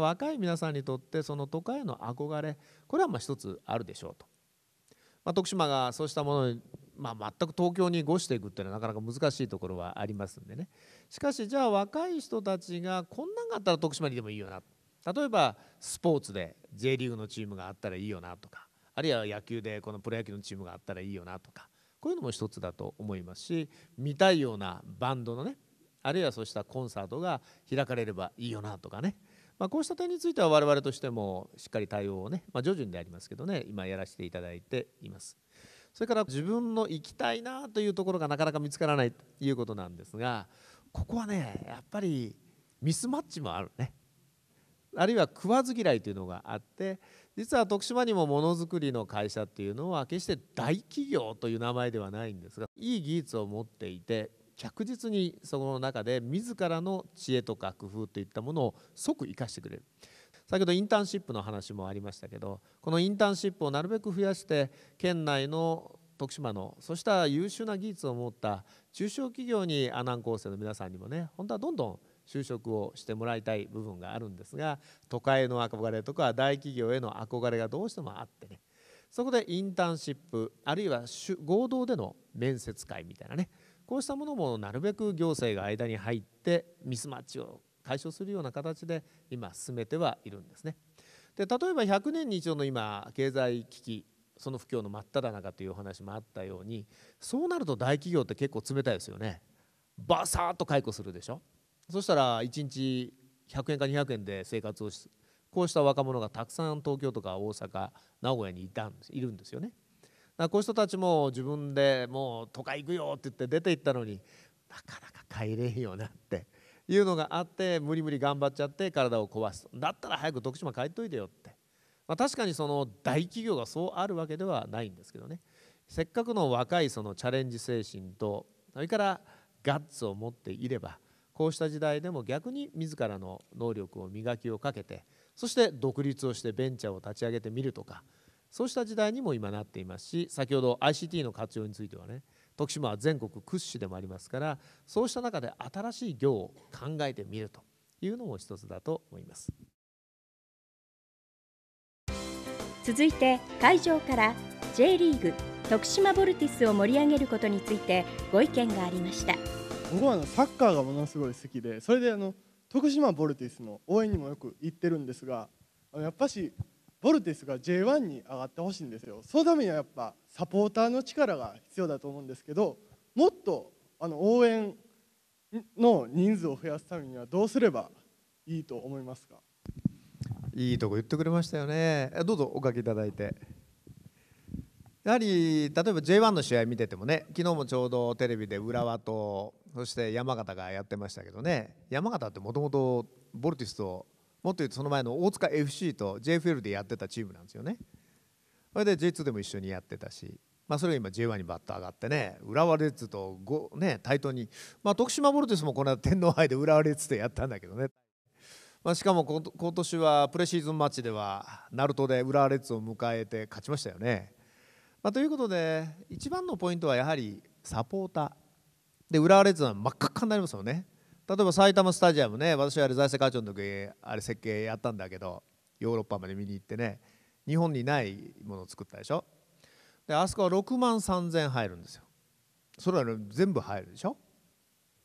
若い皆さんにとってその都会への憧れこれはまあ一つあるでしょうと、まあ、徳島がそうしたものに、まあ、全く東京に越していくっていうのはなかなか難しいところはありますんでねしかしじゃあ若い人たちがこんなんがあったら徳島にでもいいよな例えばスポーツで J リーグのチームがあったらいいよなとかあるいは野球でこのプロ野球のチームがあったらいいよなとかこういうのも一つだと思いますし見たいようなバンドのねあるいはそうしたコンサートが開かれればいいよなとかねまあ、こうした点については我々としてもしっかり対応をね、まあ、徐々にでありますけどね今やらせていただいていますそれから自分の行きたいなというところがなかなか見つからないということなんですがここはねやっぱりミスマッチもあるねあるいは食わず嫌いというのがあって実は徳島にもものづくりの会社っていうのは決して大企業という名前ではないんですがいい技術を持っていて着実にその中で自らの知恵とか工夫といったものを即生かしてくれる先ほどインターンシップの話もありましたけどこのインターンシップをなるべく増やして県内の徳島のそうした優秀な技術を持った中小企業に阿南高生の皆さんにもね本当はどんどん就職をしてもらいたい部分があるんですが都会の憧れとか大企業への憧れがどうしてもあってねそこでインターンシップあるいは合同での面接会みたいなねこうしたものもなるべく行政が間に入ってミスマッチを解消するような形で今進めてはいるんですね。で例えば100年に一度の今経済危機その不況の真っ只中というお話もあったようにそうなると大企業って結構冷たいですよね。バサッと解雇するでしょ。そしたら1日100円か200円で生活をこうした若者がたくさん東京とか大阪名古屋にいたんですいるんですよね。こういう人たちも自分でもう都会行くよって言って出て行ったのになかなか帰れんよなっていうのがあって無理無理頑張っちゃって体を壊すだったら早く徳島帰っといてよって、まあ、確かにその大企業がそうあるわけではないんですけどねせっかくの若いそのチャレンジ精神とそれからガッツを持っていればこうした時代でも逆に自らの能力を磨きをかけてそして独立をしてベンチャーを立ち上げてみるとかそうした時代にも今なっていますし先ほど ICT の活用についてはね徳島は全国屈指でもありますからそうした中で新しい業を考えてみるというのも一つだと思います続いて会場から J リーグ徳島ボルティスを盛り上げることについてご意見がありました僕はあのサッカーがものすごい好きでそれであの徳島ボルティスの応援にもよく行ってるんですがやっぱしボルテスが J1 に上がってほしいんですよそのためにはやっぱサポーターの力が必要だと思うんですけどもっとあの応援の人数を増やすためにはどうすればいいと思いますかいいとこ言ってくれましたよねどうぞおかけいただいてやはり例えば J1 の試合見ててもね昨日もちょうどテレビで浦和とそして山形がやってましたけどね山形ってもともとボルティスともっと言うとその前の大塚 FC と JFL でやってたチームなんですよねそれで J2 でも一緒にやってたし、まあ、それが今 J1 にバッと上がってね浦和レッズと、ね、対等に、まあ、徳島ボルテスもこの間天皇杯で浦和レッズでやったんだけどね、まあ、しかも今年はプレシーズンマッチでは鳴門で浦和レッズを迎えて勝ちましたよね、まあ、ということで一番のポイントはやはりサポーターで浦和レッズは真っ赤っかになりますよね例えば埼玉スタジアムね私はあれ財政課長の時あれ設計やったんだけどヨーロッパまで見に行ってね日本にないものを作ったでしょであそこは6万3000入るんですよそれは全部入るでしょ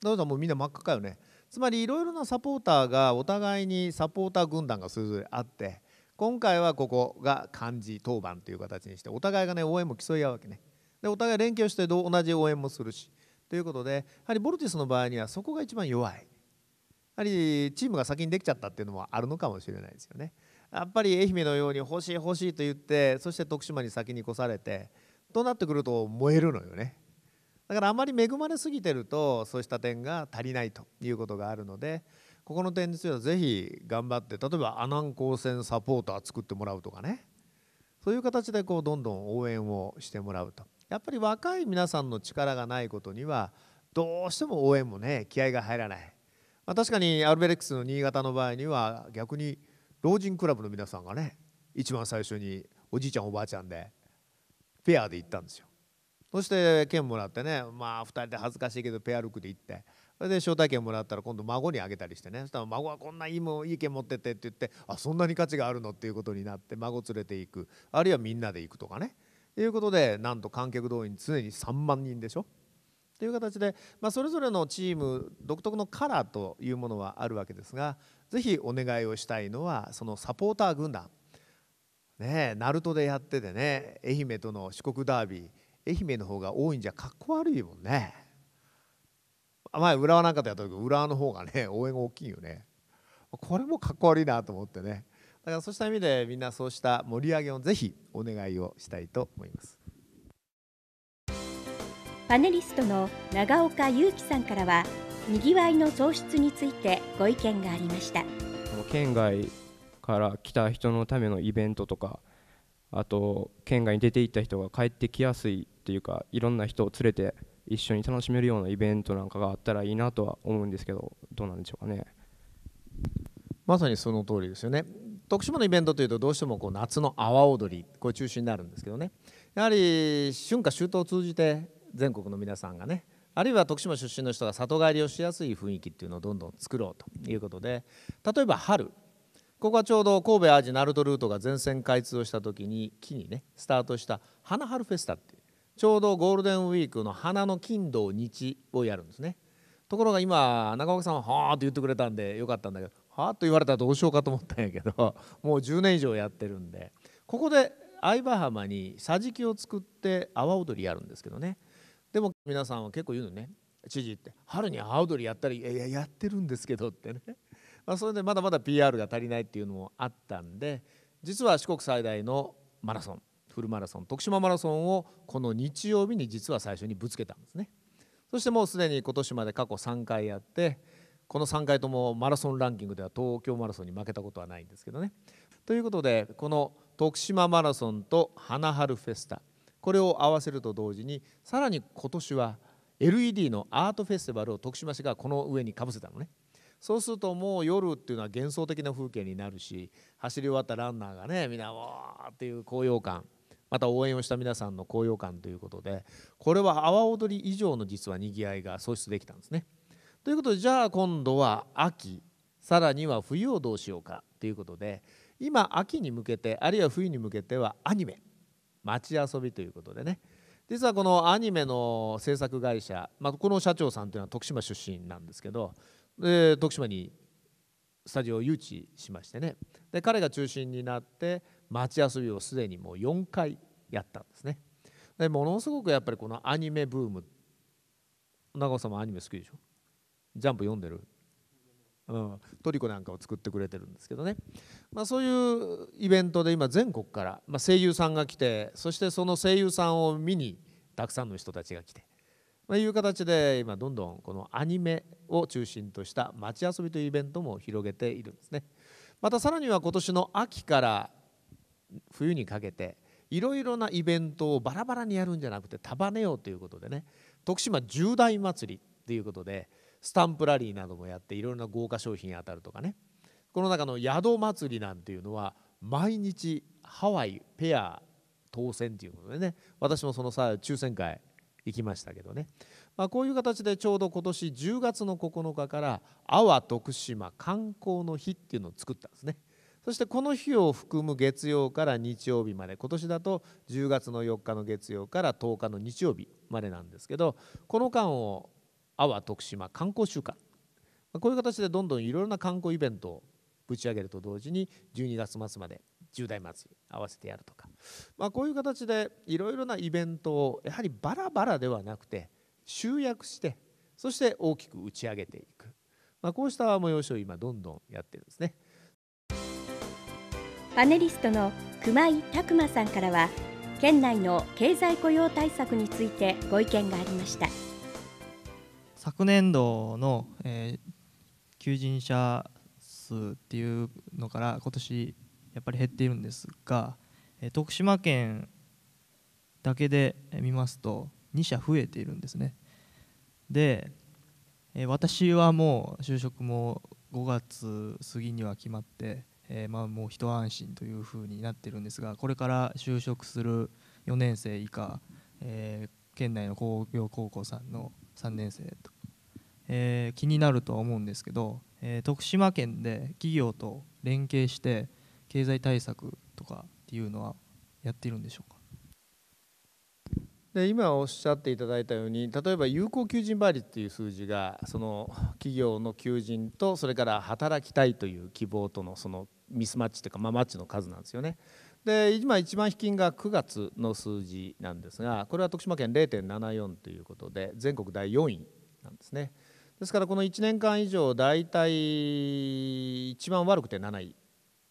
だからもうみんな真っ赤かよねつまりいろいろなサポーターがお互いにサポーター軍団がそれぞれあって今回はここが漢字当番という形にしてお互いがね応援も競い合うわけねでお互い連携して同じ応援もするしということでやはりボルティスの場合にはそこが一番弱いやはりチームが先にできちゃったっていうのもあるのかもしれないですよねやっぱり愛媛のように欲しい欲しいと言ってそして徳島に先に越されてとなってくると燃えるのよねだからあまり恵まれすぎてるとそうした点が足りないということがあるのでここの点についてはぜひ頑張って例えば阿南高専サポーター作ってもらうとかねそういう形でこうどんどん応援をしてもらうとやっぱり若い皆さんの力がないことにはどうしても応援もね気合が入らない、まあ、確かにアルベレックスの新潟の場合には逆に老人クラブの皆さんがね一番最初におじいちゃんおばあちゃんでペアで行ったんですよそして券もらってねまあ2人で恥ずかしいけどペアルックで行ってそれで招待券もらったら今度孫にあげたりしてねそしたら孫はこんないいもいい券持ってってって言ってあそんなに価値があるのっていうことになって孫連れていくあるいはみんなで行くとかねということでなんと観客動員常に3万人でしょという形で、まあ、それぞれのチーム独特のカラーというものはあるわけですがぜひお願いをしたいのはそのサポーター軍団ねえナルトでやっててね愛媛との四国ダービー愛媛の方が多いんじゃかっこ悪いもんね前浦和なんかでやった時浦和の方がね応援が大きいよねこれもかっこ悪いなと思ってねだからそうした意味でみんなそうした盛り上げをぜひお願いをしたいと思いますパネリストの長岡祐樹さんからはにぎわいの創出についてご意見がありました県外から来た人のためのイベントとかあと県外に出て行った人が帰ってきやすいっていうかいろんな人を連れて一緒に楽しめるようなイベントなんかがあったらいいなとは思うんですけどどうなんでしょうかねまさにその通りですよね徳島のイベントというとどうしてもこう夏の阿波踊りこれ中心になるんですけどねやはり春夏秋冬を通じて全国の皆さんがねあるいは徳島出身の人が里帰りをしやすい雰囲気っていうのをどんどん作ろうということで例えば春ここはちょうど神戸アジナルトルートが全線開通をした時に木にねスタートした花春フェスタっていうちょうどゴールデンウィークの花の金土日をやるんですねところが今中岡さんは「はあ」って言ってくれたんでよかったんだけどはあと言われたらどうしようかと思ったんやけど もう10年以上やってるんでここで相葉浜に桟敷を作って阿波踊りやるんですけどねでも皆さんは結構言うのね知事って春に阿波踊りやったりいややってるんですけどってね、まあ、それでまだまだ PR が足りないっていうのもあったんで実は四国最大のマラソンフルマラソン徳島マラソンをこの日曜日に実は最初にぶつけたんですねそしてもうすでに今年まで過去3回やってこの3回ともマラソンランキングでは東京マラソンに負けたことはないんですけどね。ということでこの徳島マラソンと花春フェスタこれを合わせると同時にさらに今年は LED のアートフェスティバルを徳島市がこの上にかぶせたのね。そうするともう夜っていうのは幻想的な風景になるし走り終わったランナーがねみんなわーっていう高揚感また応援をした皆さんの高揚感ということでこれは阿波踊り以上の実はにぎわいが創出できたんですね。ということでじゃあ今度は秋さらには冬をどうしようかということで今秋に向けてあるいは冬に向けてはアニメ街遊びということでね実はこのアニメの制作会社、まあ、この社長さんというのは徳島出身なんですけどで徳島にスタジオを誘致しましてねで彼が中心になって街遊びをすでにもう4回やったんですねでものすごくやっぱりこのアニメブーム長尾さんもアニメ好きでしょジャンプ読んでる、うん、トリコなんかを作ってくれてるんですけどね、まあ、そういうイベントで今全国から、まあ、声優さんが来てそしてその声優さんを見にたくさんの人たちが来て、まあ、いう形で今どんどんこのアニメを中心とした街遊びというイベントも広げているんですね。またさらには今年の秋から冬にかけていろいろなイベントをバラバラにやるんじゃなくて束ねようということでね徳島十大祭りということでスタンプラリーなどもやっていろいろな豪華商品当たるとかねこの中の宿祭りなんていうのは毎日ハワイペア当選ということでね私もそのさ抽選会行きましたけどね、まあ、こういう形でちょうど今年10月の9日から「阿波徳島観光の日」っていうのを作ったんですねそしてこの日を含む月曜から日曜日まで今年だと10月の4日の月曜から10日の日曜日までなんですけどこの間を阿波徳島観光週間こういう形でどんどんいろいろな観光イベントをぶち上げると同時に12月末まで10代祭り合わせてやるとか、まあ、こういう形でいろいろなイベントをやはりバラバラではなくて集約してそして大きく打ち上げていく、まあ、こうした催しを今どんどんやってるんですねパネリストの熊井拓磨さんからは県内の経済雇用対策についてご意見がありました。昨年度の、えー、求人者数っていうのから今年やっぱり減っているんですが、え徳島県だけで見ますと2社増えているんですねで、え私はもう就職も5月過ぎには決まって、えー、まあ、もう一安心というふうになってるんですがこれから就職する4年生以下、えー、県内の工業高校さんの3年生と、えー、気になるとは思うんですけど、えー、徳島県で企業と連携して経済対策とかっていうのはやっているんでしょうかで今おっしゃっていただいたように例えば有効求人倍率という数字がその企業の求人とそれから働きたいという希望とのそのミスマッチというか、まマッチの数なんですよね。で今一番引きが9月の数字なんですがこれは徳島県0.74ということで全国第4位なんですねですからこの1年間以上大体一番悪くて7位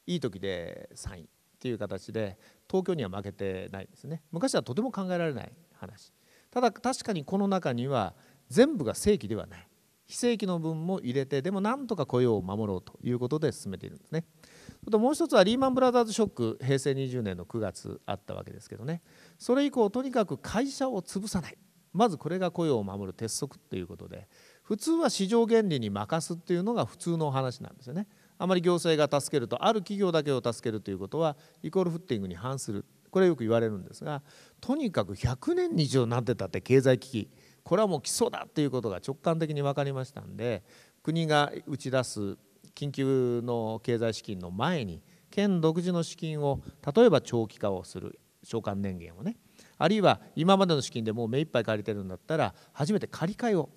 いい時で3位っていう形で東京には負けてないんですね昔はとても考えられない話ただ確かにこの中には全部が正規ではない非正規の分も入れてでもなんとか雇用を守ろうということで進めているんですね。あともう一つはリーマン・ブラザーズショック平成20年の9月あったわけですけどねそれ以降とにかく会社を潰さないまずこれが雇用を守る鉄則っていうことで普通は市場原理に任すっていうのが普通のお話なんですよね。あまり行政が助けるとある企業だけを助けるということはイコールフッティングに反するこれよく言われるんですがとにかく100年以上になってたって経済危機これはもう基礎だっていうことが直感的に分かりましたんで国が打ち出す緊急の経済資金の前に県独自の資金を例えば長期化をする償還年限をねあるいは今までの資金でもう目いっぱい借りてるんだったら初めて借り換えを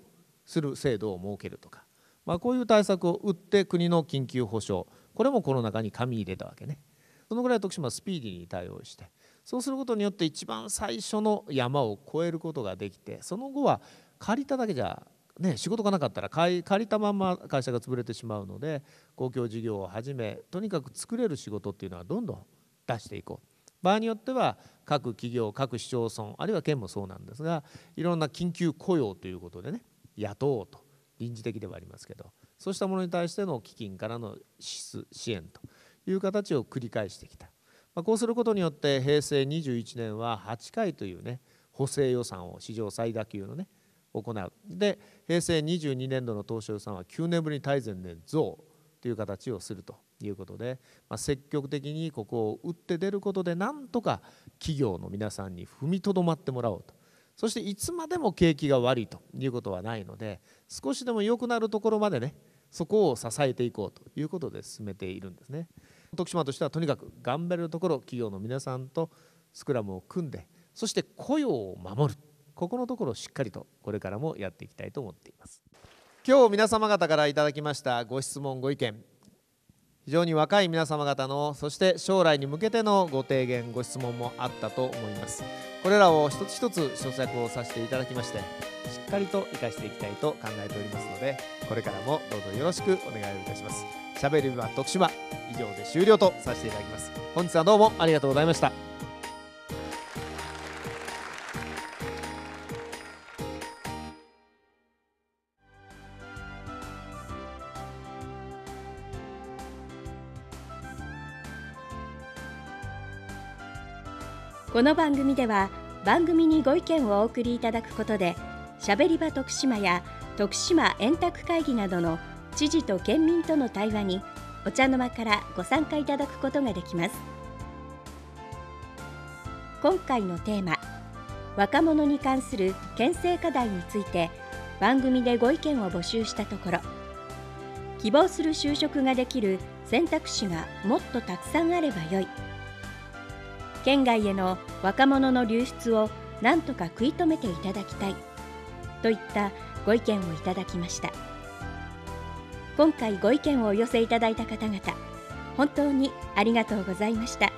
する制度を設けるとか、まあ、こういう対策を打って国の緊急保障これもこの中に紙入れたわけねそのぐらい徳島はスピーディーに対応してそうすることによって一番最初の山を越えることができてその後は借りただけじゃね、仕事がなかったら借りたまま会社が潰れてしまうので公共事業をはじめとにかく作れる仕事っていうのはどんどん出していこう場合によっては各企業各市町村あるいは県もそうなんですがいろんな緊急雇用ということでね雇おうと臨時的ではありますけどそうしたものに対しての基金からの支援という形を繰り返してきた、まあ、こうすることによって平成21年は8回というね補正予算を史上最大級のね行うで平成22年度の当初予算は9年ぶりに大前年増という形をするということで、まあ、積極的にここを打って出ることでなんとか企業の皆さんに踏みとどまってもらおうとそしていつまでも景気が悪いということはないので少しでも良くなるところまでねそこを支えていこうということで進めているんですね徳島としてはとにかく頑張れるところ企業の皆さんとスクラムを組んでそして雇用を守るここのところしっかりとこれからもやっていきたいと思っています今日皆様方からいただきましたご質問ご意見非常に若い皆様方のそして将来に向けてのご提言ご質問もあったと思いますこれらを一つ一つ書作をさせていただきましてしっかりと活かしていきたいと考えておりますのでこれからもどうぞよろしくお願いいたしますしゃべりは徳島以上で終了とさせていただきます本日はどうもありがとうございましたこの番組では番組にご意見をお送りいただくことでしゃべり場徳島や徳島円卓会議などの知事と県民との対話にお茶の間からご参加いただくことができます今回のテーマ若者に関する県政課題について番組でご意見を募集したところ希望する就職ができる選択肢がもっとたくさんあればよい県外への若者の流出をなんとか食い止めていただきたいといったご意見をいただきました今回ご意見をお寄せいただいた方々本当にありがとうございました。